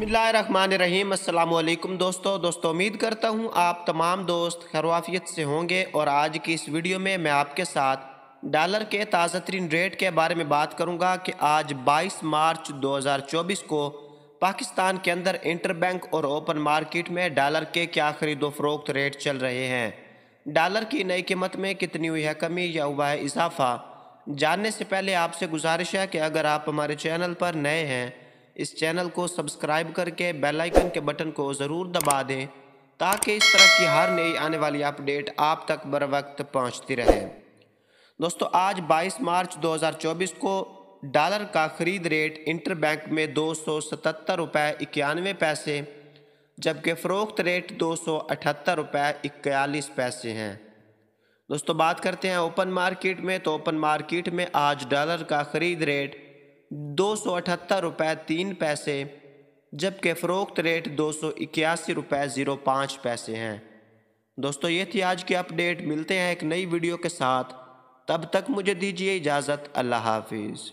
बसमिलीम अल्लाम दोस्तों दोस्तों उम्मीद करता हूँ आप तमाम दोस्त खरवाफियत से होंगे और आज की इस वीडियो में मैं आपके साथ डॉलर के ताज़ा तरीन रेट के बारे में बात करूँगा कि आज 22 मार्च 2024 को पाकिस्तान के अंदर इंटरबैंक और ओपन मार्केट में डॉलर के क्या खरीदो फरोख्त रेट चल रहे हैं डॉलर की नई कीमत में कितनी हुई है कमी या हुआ है इजाफा जानने से पहले आपसे गुजारिश है कि अगर आप हमारे चैनल पर नए हैं इस चैनल को सब्सक्राइब करके बेल आइकन के बटन को ज़रूर दबा दें ताकि इस तरह की हर नई आने वाली अपडेट आप तक बर वक्त पहुँचती रहे दोस्तों आज 22 मार्च 2024 को डॉलर का खरीद रेट इंटर बैंक में दो सौ सतहत्तर रुपये इक्यानवे पैसे जबकि फ़रोख्त रेट दो सौ अठहत्तर रुपये इक्यालीस पैसे हैं दोस्तों बात करते हैं ओपन मार्केट में तो ओपन मार्केट में आज डॉलर का खरीद रेट दो सौ अठहत्तर रुपये तीन पैसे जबकि फ़रोख्त रेट दो सौ इक्यासी रुपये ज़ीरो पाँच पैसे हैं दोस्तों ये थी आज की अपडेट मिलते हैं एक नई वीडियो के साथ तब तक मुझे दीजिए इजाज़त अल्लाह हाफिज़